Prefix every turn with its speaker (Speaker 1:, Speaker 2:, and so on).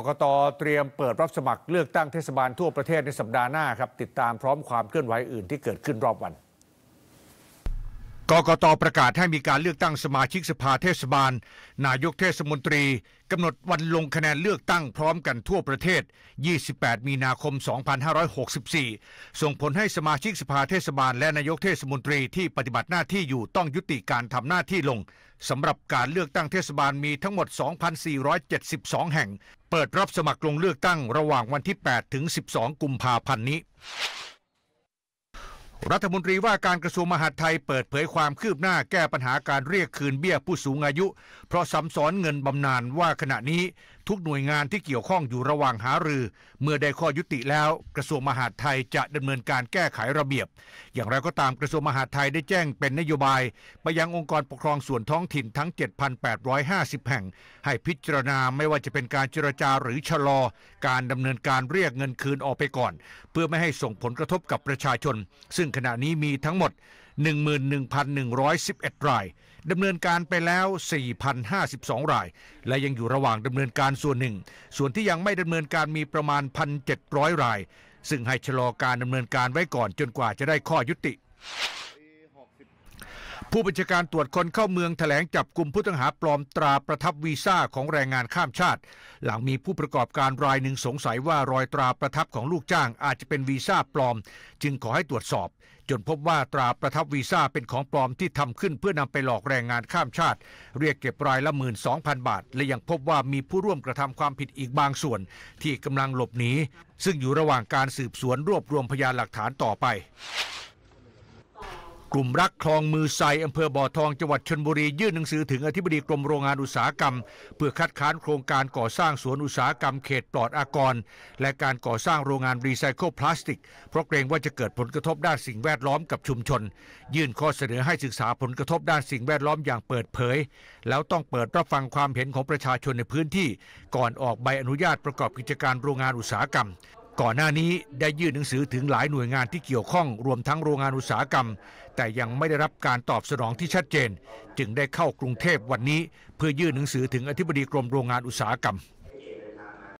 Speaker 1: กกตเตรียมเปิดรับสมัครเลือกตั้งเทศบาลทั่วประเทศในสัปดาห์หน้าครับ ติดตามพร้อมความเคลื่อนไหวอื่นที่เกิดขึ้นรอบวันกกตประกาศให้มีการเลือกตั้งสมาชิกสภาเทศบาล นายกเทศมนตรีกำหนดวันลงคะแนนเลือกตั้งพร้อมกันทั่วประเทศ 28 มีนาคม 2564 ส่งผลให้สมาชิกสภาเทศบาลและนายกเทศมนตรีที่ปฏิบัติหน้าที่อยู่ต้องยุติการทำหน้าที่ลงสำหรับการเลือกตั้งเทศบาลมีทั้งหมด 2,472 แห่ง เปิดรับสมัครลงเลือกตั้งระหว่างวันที่ 8 ถึง 12 กุมภาพันธ์นี้รัฐมนตรีว่าการกระทรวงมหาดไทยเปิดเผยความคืบหน้าแก้ปัญหาการเรียกคืนเบี้ยผู้สูงอายุ เพราะซ้ำซ้อนเงินบำนาญว่าขณะนี้ทุกหน่วยงาน ที่เกี่ยวข้องอยู่ระหว่างหารือ เมื่อได้ข้อยุติแล้ว กระทรวงมหาดไทยจะดำเนินการแก้ไขระเบียบ อย่างไรก็ตามกระทรวงมหาดไทยได้แจ้งเป็นนโยบาย ไปยังองค์กรปกครองส่วนท้องถิ่นทั้ง 7,850 แห่ง ให้พิจารณาไม่ว่าจะเป็นการเจรจาหรือชะลอ การดำเนินการเรียกเงินคืนออกไปก่อน เพื่อไม่ให้ส่งผลกระทบกับประชาชน ซึ่งขณะนี้มีทั้งหมด11,111รายดำเนินการไปแล้ว 4,052 ราย และยังอยู่ระหว่างดำเนินการส่วนหนึ่งส่วนที่ยังไม่ดำเนินการมีประมาณ 1,700ราย ซึ่งให้ชะลอการดำเนินการไว้ก่อนจนกว่าจะได้ข้อยุติผู้บัญชาการตรวจคนเข้าเมืองถแถลงจับกลุ่มผู้ต้องหาปลอมตราประทับวีซ่าของแรงงานข้ามชาติ หลังมีผู้ประกอบการรายหนึ่งสงสัยว่ารอยตราประทับของลูกจ้างอาจจะเป็นวีซ่าปลอม จึงขอให้ตรวจสอบ จนพบว่าตราประทับวีซ่าเป็นของปลอมที่ทำขึ้นเพื่อนำไปหลอกแรงงานข้ามชาติ เรียกเก็บรายละหมื่นสองพันบาท และยังพบว่ามีผู้ร่วมกระทำความผิดอีกบางส่วนที่กำลังหลบหนีซึ่งอยู่ระหว่างการสืบสวนรวบรวมพยานหลักฐานต่อไปกลุ่มรักคลองมือไซอำเภอบ่อทองจังหวัดชนบุรี ยื่นหนังสือถึงอธิบดีกรมโรงงานอุตสาหกรรม เพื่อคัดค้านโครงการก่อสร้างสวนอุตสาหกรรมเขตปลอดอากร และการก่อสร้างโรงงานรีไซเคิลพลาสติกเพราะเกรงว่าจะเกิดผลกระทบด้านสิ่งแวดล้อมกับชุมชน ยื่นข้อเสนอให้ศึกษาผลกระทบด้านสิ่งแวดล้อมอย่างเปิดเผย แล้วต้องเปิดรับฟังความเห็นของประชาชนในพื้นที่ ก่อนออกใบอนุญาตประกอบกิจการโรงงานอุตสาหกรรมก่อนหน้านี้ได้ยื่นหนังสือถึงหลายหน่วยงานที่เกี่ยวข้อง รวมทั้งโรงงานอุตสาหกรรม แต่ยังไม่ได้รับการตอบสนองที่ชัดเจน จึงได้เข้ากรุงเทพวันนี้ เพื่อยื่นหนังสือถึงอธิบดีกรมโรงงานอุตสาหกรรม